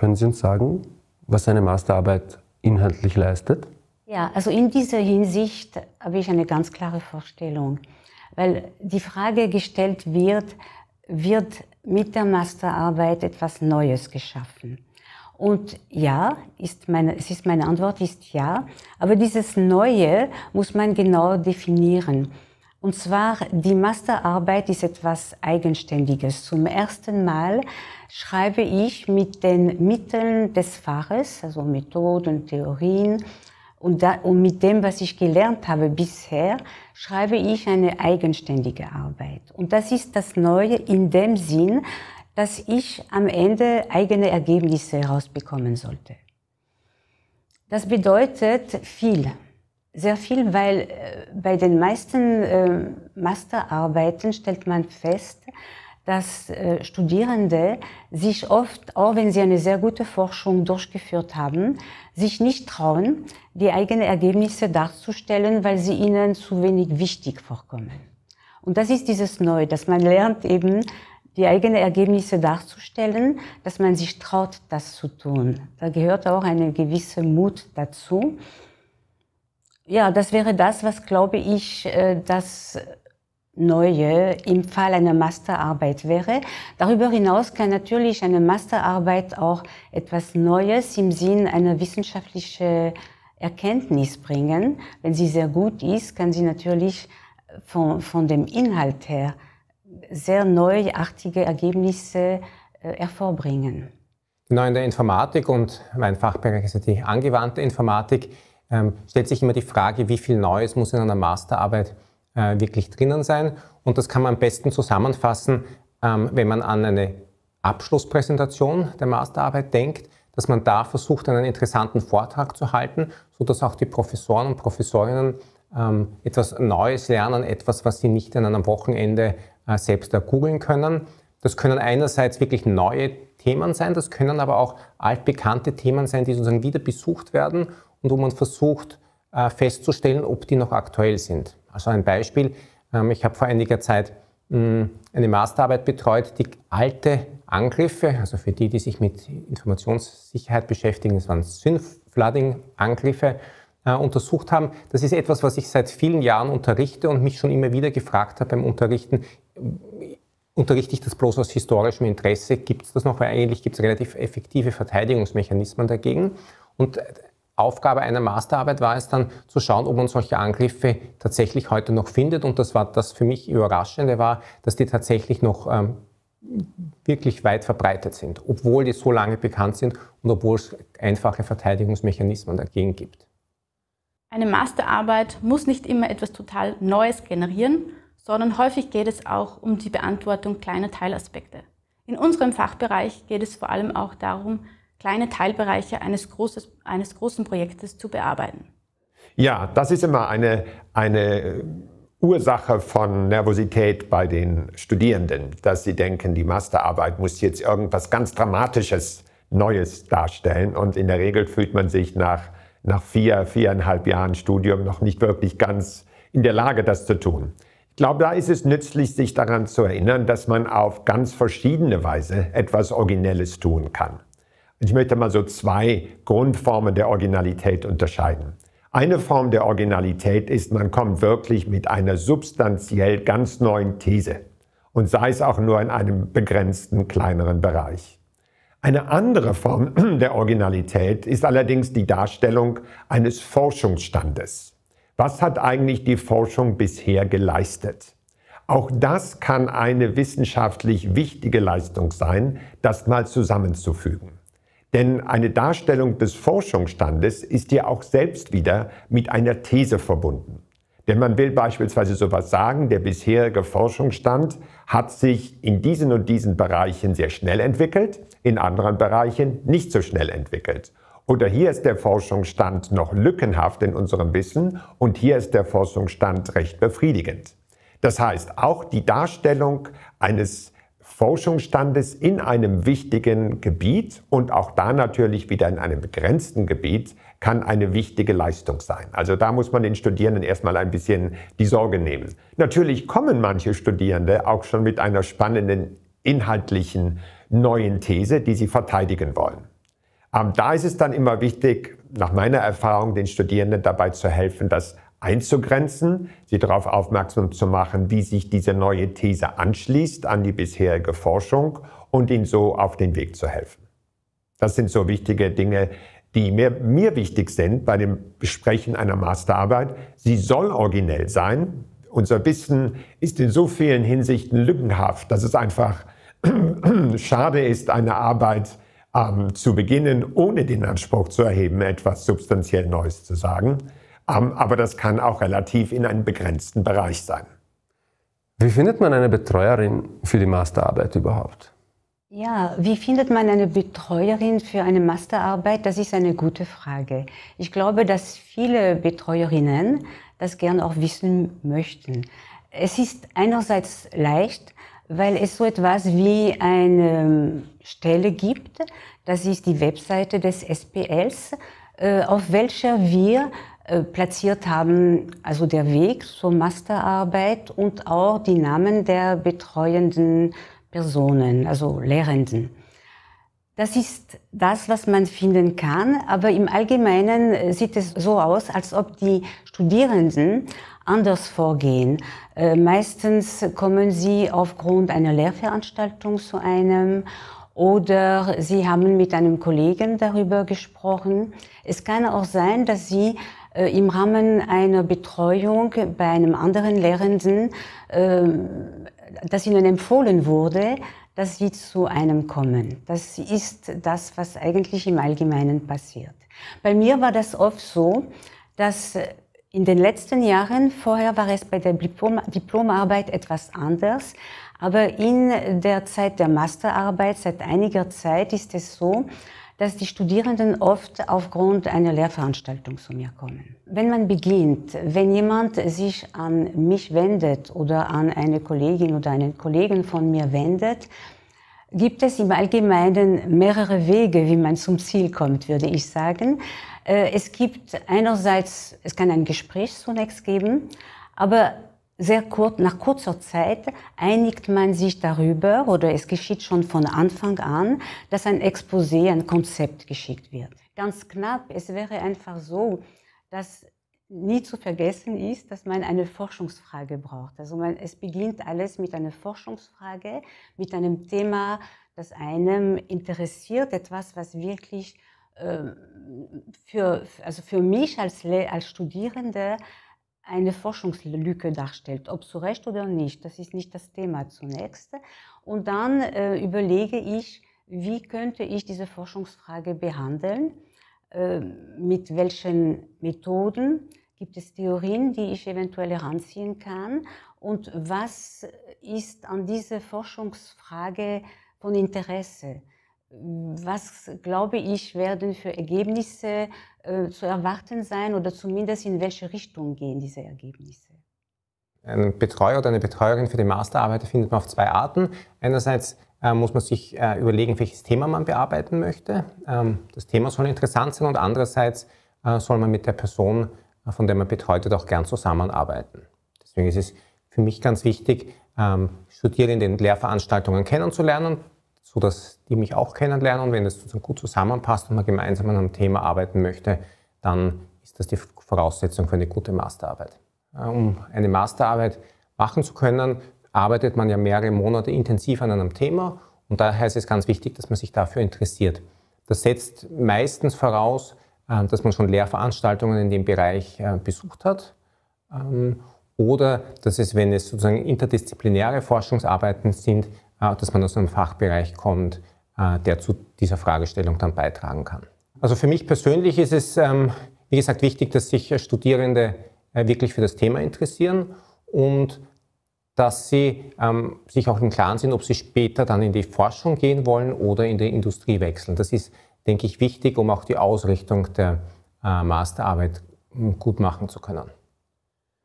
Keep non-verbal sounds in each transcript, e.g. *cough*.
Können Sie uns sagen, was eine Masterarbeit inhaltlich leistet? Ja, also in dieser Hinsicht habe ich eine ganz klare Vorstellung, weil die Frage gestellt wird, wird mit der Masterarbeit etwas Neues geschaffen? Und ja, ist meine, es ist meine Antwort ist ja, aber dieses Neue muss man genau definieren. Und zwar, die Masterarbeit ist etwas Eigenständiges. Zum ersten Mal schreibe ich mit den Mitteln des Faches, also Methoden, Theorien und, da, und mit dem, was ich gelernt habe bisher, schreibe ich eine eigenständige Arbeit. Und das ist das Neue in dem Sinn, dass ich am Ende eigene Ergebnisse herausbekommen sollte. Das bedeutet viel. Sehr viel, weil äh, bei den meisten ähm, Masterarbeiten stellt man fest, dass äh, Studierende sich oft, auch wenn sie eine sehr gute Forschung durchgeführt haben, sich nicht trauen, die eigenen Ergebnisse darzustellen, weil sie ihnen zu wenig wichtig vorkommen. Und das ist dieses Neue, dass man lernt eben, die eigenen Ergebnisse darzustellen, dass man sich traut, das zu tun. Da gehört auch eine gewisse Mut dazu. Ja, das wäre das, was glaube ich, äh, das Neue im Fall einer Masterarbeit wäre. Darüber hinaus kann natürlich eine Masterarbeit auch etwas Neues im Sinn einer wissenschaftlichen Erkenntnis bringen. Wenn sie sehr gut ist, kann sie natürlich von, von dem Inhalt her sehr neuartige Ergebnisse äh, hervorbringen. Genau in der Informatik und mein Fachbereich ist die angewandte Informatik ähm, stellt sich immer die Frage, wie viel Neues muss in einer Masterarbeit äh, wirklich drinnen sein. Und das kann man am besten zusammenfassen, ähm, wenn man an eine Abschlusspräsentation der Masterarbeit denkt, dass man da versucht, einen interessanten Vortrag zu halten, sodass auch die Professoren und Professorinnen ähm, etwas Neues lernen, etwas, was sie nicht an einem Wochenende äh, selbst googeln können. Das können einerseits wirklich neue Themen sein, das können aber auch altbekannte Themen sein, die sozusagen wieder besucht werden und wo man versucht äh, festzustellen, ob die noch aktuell sind. Also ein Beispiel, ähm, ich habe vor einiger Zeit hm, eine Masterarbeit betreut, die alte Angriffe, also für die, die sich mit Informationssicherheit beschäftigen, das waren Synth-Flooding-Angriffe, äh, untersucht haben. Das ist etwas, was ich seit vielen Jahren unterrichte und mich schon immer wieder gefragt habe beim Unterrichten, unterrichte ich das bloß aus historischem Interesse, gibt es das noch, weil eigentlich gibt es relativ effektive Verteidigungsmechanismen dagegen. Und Aufgabe einer Masterarbeit war es dann zu schauen, ob man solche Angriffe tatsächlich heute noch findet. Und das war das für mich Überraschende war, dass die tatsächlich noch ähm, wirklich weit verbreitet sind, obwohl die so lange bekannt sind und obwohl es einfache Verteidigungsmechanismen dagegen gibt. Eine Masterarbeit muss nicht immer etwas total Neues generieren, sondern häufig geht es auch um die Beantwortung kleiner Teilaspekte. In unserem Fachbereich geht es vor allem auch darum, kleine Teilbereiche eines, Großes, eines großen Projektes zu bearbeiten. Ja, das ist immer eine, eine Ursache von Nervosität bei den Studierenden, dass sie denken, die Masterarbeit muss jetzt irgendwas ganz Dramatisches, Neues darstellen. Und in der Regel fühlt man sich nach, nach vier, viereinhalb Jahren Studium noch nicht wirklich ganz in der Lage, das zu tun glaube, da ist es nützlich, sich daran zu erinnern, dass man auf ganz verschiedene Weise etwas Originelles tun kann. Ich möchte mal so zwei Grundformen der Originalität unterscheiden. Eine Form der Originalität ist, man kommt wirklich mit einer substanziell ganz neuen These und sei es auch nur in einem begrenzten kleineren Bereich. Eine andere Form *clears throat* der Originalität ist allerdings die Darstellung eines Forschungsstandes. Was hat eigentlich die Forschung bisher geleistet? Auch das kann eine wissenschaftlich wichtige Leistung sein, das mal zusammenzufügen. Denn eine Darstellung des Forschungsstandes ist ja auch selbst wieder mit einer These verbunden. Denn man will beispielsweise sowas sagen, der bisherige Forschungsstand hat sich in diesen und diesen Bereichen sehr schnell entwickelt, in anderen Bereichen nicht so schnell entwickelt. Oder hier ist der Forschungsstand noch lückenhaft in unserem Wissen und hier ist der Forschungsstand recht befriedigend. Das heißt, auch die Darstellung eines Forschungsstandes in einem wichtigen Gebiet und auch da natürlich wieder in einem begrenzten Gebiet kann eine wichtige Leistung sein. Also da muss man den Studierenden erstmal ein bisschen die Sorge nehmen. Natürlich kommen manche Studierende auch schon mit einer spannenden inhaltlichen neuen These, die sie verteidigen wollen. Ähm, da ist es dann immer wichtig, nach meiner Erfahrung, den Studierenden dabei zu helfen, das einzugrenzen, sie darauf aufmerksam zu machen, wie sich diese neue These anschließt an die bisherige Forschung und ihnen so auf den Weg zu helfen. Das sind so wichtige Dinge, die mir, mir wichtig sind bei dem Besprechen einer Masterarbeit. Sie soll originell sein. Unser Wissen ist in so vielen Hinsichten lückenhaft, dass es einfach *clears throat* schade ist, eine Arbeit ähm, zu beginnen, ohne den Anspruch zu erheben, etwas substanziell Neues zu sagen. Ähm, aber das kann auch relativ in einem begrenzten Bereich sein. Wie findet man eine Betreuerin für die Masterarbeit überhaupt? Ja, wie findet man eine Betreuerin für eine Masterarbeit? Das ist eine gute Frage. Ich glaube, dass viele Betreuerinnen das gern auch wissen möchten. Es ist einerseits leicht, weil es so etwas wie eine ähm, Stelle gibt, das ist die Webseite des SPLs, äh, auf welcher wir äh, platziert haben, also der Weg zur Masterarbeit und auch die Namen der betreuenden Personen, also Lehrenden. Das ist das, was man finden kann, aber im Allgemeinen äh, sieht es so aus, als ob die Studierenden anders vorgehen. Äh, meistens kommen sie aufgrund einer Lehrveranstaltung zu einem oder sie haben mit einem Kollegen darüber gesprochen. Es kann auch sein, dass sie äh, im Rahmen einer Betreuung bei einem anderen Lehrenden, äh, das ihnen empfohlen wurde, dass sie zu einem kommen. Das ist das, was eigentlich im Allgemeinen passiert. Bei mir war das oft so, dass äh, in den letzten Jahren, vorher war es bei der Diplomarbeit etwas anders, aber in der Zeit der Masterarbeit, seit einiger Zeit ist es so, dass die Studierenden oft aufgrund einer Lehrveranstaltung zu mir kommen. Wenn man beginnt, wenn jemand sich an mich wendet oder an eine Kollegin oder einen Kollegen von mir wendet, gibt es im Allgemeinen mehrere Wege, wie man zum Ziel kommt, würde ich sagen. Äh, es gibt einerseits, es kann ein Gespräch zunächst geben, aber sehr kurz, nach kurzer Zeit einigt man sich darüber, oder es geschieht schon von Anfang an, dass ein Exposé, ein Konzept geschickt wird. Ganz knapp, es wäre einfach so, dass nie zu vergessen ist, dass man eine Forschungsfrage braucht. Also man, es beginnt alles mit einer Forschungsfrage, mit einem Thema, das einem interessiert, etwas, was wirklich äh, für, also für mich als, als Studierende eine Forschungslücke darstellt, ob zu Recht oder nicht. Das ist nicht das Thema zunächst. Und dann äh, überlege ich, wie könnte ich diese Forschungsfrage behandeln, äh, mit welchen Methoden, gibt es Theorien, die ich eventuell heranziehen kann und was ist an dieser Forschungsfrage von Interesse? was glaube ich, werden für Ergebnisse äh, zu erwarten sein oder zumindest in welche Richtung gehen diese Ergebnisse? Ein Betreuer oder eine Betreuerin für die Masterarbeit findet man auf zwei Arten. Einerseits äh, muss man sich äh, überlegen, welches Thema man bearbeiten möchte. Ähm, das Thema soll interessant sein und andererseits äh, soll man mit der Person, äh, von der man betreut wird, auch gern zusammenarbeiten. Deswegen ist es für mich ganz wichtig, ähm, Studierende in den Lehrveranstaltungen kennenzulernen, so dass die mich auch kennenlernen. Und wenn es gut zusammenpasst und man gemeinsam an einem Thema arbeiten möchte, dann ist das die Voraussetzung für eine gute Masterarbeit. Um eine Masterarbeit machen zu können, arbeitet man ja mehrere Monate intensiv an einem Thema und daher ist es ganz wichtig, dass man sich dafür interessiert. Das setzt meistens voraus, äh, dass man schon Lehrveranstaltungen in dem Bereich äh, besucht hat ähm, oder dass es, wenn es sozusagen interdisziplinäre Forschungsarbeiten sind, dass man aus einem Fachbereich kommt, äh, der zu dieser Fragestellung dann beitragen kann. Also für mich persönlich ist es, ähm, wie gesagt, wichtig, dass sich äh, Studierende äh, wirklich für das Thema interessieren und dass sie ähm, sich auch im Klaren sind, ob sie später dann in die Forschung gehen wollen oder in die Industrie wechseln. Das ist, denke ich, wichtig, um auch die Ausrichtung der Masterarbeit hm, gut machen zu können.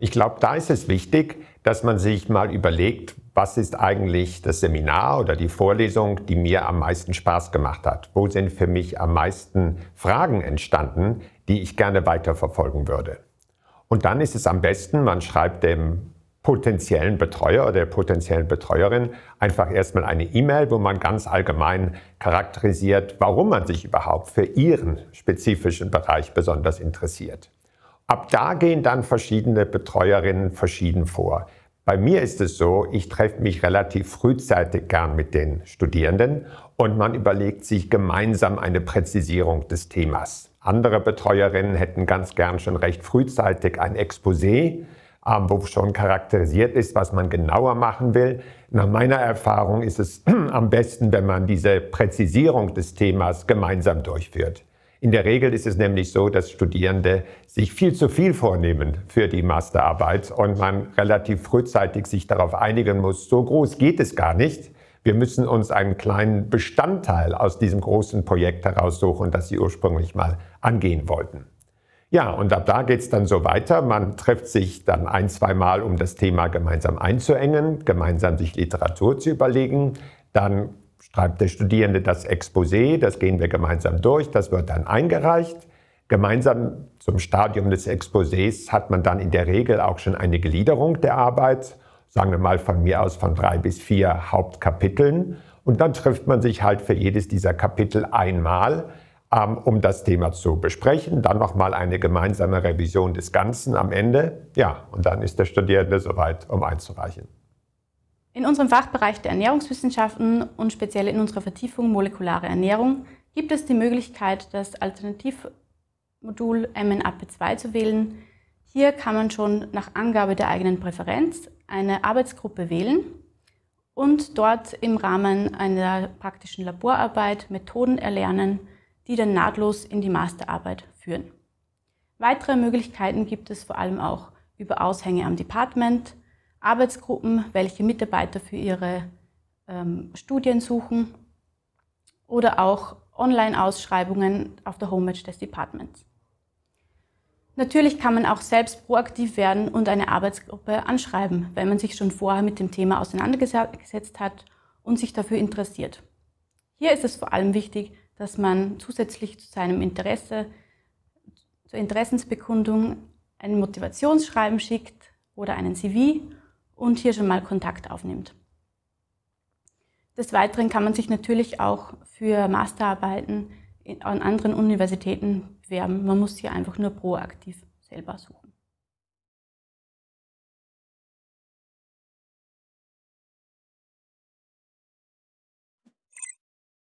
Ich glaube, da ist es wichtig, dass man sich mal überlegt, was ist eigentlich das Seminar oder die Vorlesung, die mir am meisten Spaß gemacht hat? Wo sind für mich am meisten Fragen entstanden, die ich gerne weiterverfolgen würde? Und dann ist es am besten, man schreibt dem potenziellen Betreuer oder der potenziellen Betreuerin einfach erstmal eine E-Mail, wo man ganz allgemein charakterisiert, warum man sich überhaupt für ihren spezifischen Bereich besonders interessiert. Ab da gehen dann verschiedene Betreuerinnen verschieden vor. Bei mir ist es so, ich treffe mich relativ frühzeitig gern mit den Studierenden und man überlegt sich gemeinsam eine Präzisierung des Themas. Andere Betreuerinnen hätten ganz gern schon recht frühzeitig ein Exposé, ähm, wo schon charakterisiert ist, was man genauer machen will. Nach meiner Erfahrung ist es *clears throat* am besten, wenn man diese Präzisierung des Themas gemeinsam durchführt. In der Regel ist es nämlich so, dass Studierende sich viel zu viel vornehmen für die Masterarbeit und man relativ frühzeitig sich darauf einigen muss, so groß geht es gar nicht. Wir müssen uns einen kleinen Bestandteil aus diesem großen Projekt heraussuchen, das Sie ursprünglich mal angehen wollten. Ja, und ab da geht es dann so weiter. Man trifft sich dann ein, zwei Mal, um das Thema gemeinsam einzuengen, gemeinsam sich Literatur zu überlegen. Dann schreibt der Studierende das Exposé, das gehen wir gemeinsam durch, das wird dann eingereicht. Gemeinsam zum Stadium des Exposés hat man dann in der Regel auch schon eine Gliederung der Arbeit, sagen wir mal von mir aus von drei bis vier Hauptkapiteln. Und dann trifft man sich halt für jedes dieser Kapitel einmal, ähm, um das Thema zu besprechen. Dann nochmal eine gemeinsame Revision des Ganzen am Ende. Ja, und dann ist der Studierende soweit, um einzureichen. In unserem Fachbereich der Ernährungswissenschaften und speziell in unserer Vertiefung molekulare Ernährung gibt es die Möglichkeit, das Alternativmodul MNAP2 zu wählen. Hier kann man schon nach Angabe der eigenen Präferenz eine Arbeitsgruppe wählen und dort im Rahmen einer praktischen Laborarbeit Methoden erlernen, die dann nahtlos in die Masterarbeit führen. Weitere Möglichkeiten gibt es vor allem auch über Aushänge am Department, Arbeitsgruppen, welche Mitarbeiter für ihre ähm, Studien suchen oder auch Online-Ausschreibungen auf der Homepage des Departments. Natürlich kann man auch selbst proaktiv werden und eine Arbeitsgruppe anschreiben, wenn man sich schon vorher mit dem Thema auseinandergesetzt hat und sich dafür interessiert. Hier ist es vor allem wichtig, dass man zusätzlich zu seinem Interesse, zur Interessensbekundung ein Motivationsschreiben schickt oder einen CV und hier schon mal Kontakt aufnimmt. Des Weiteren kann man sich natürlich auch für Masterarbeiten an anderen Universitäten bewerben. Man muss hier einfach nur proaktiv selber suchen.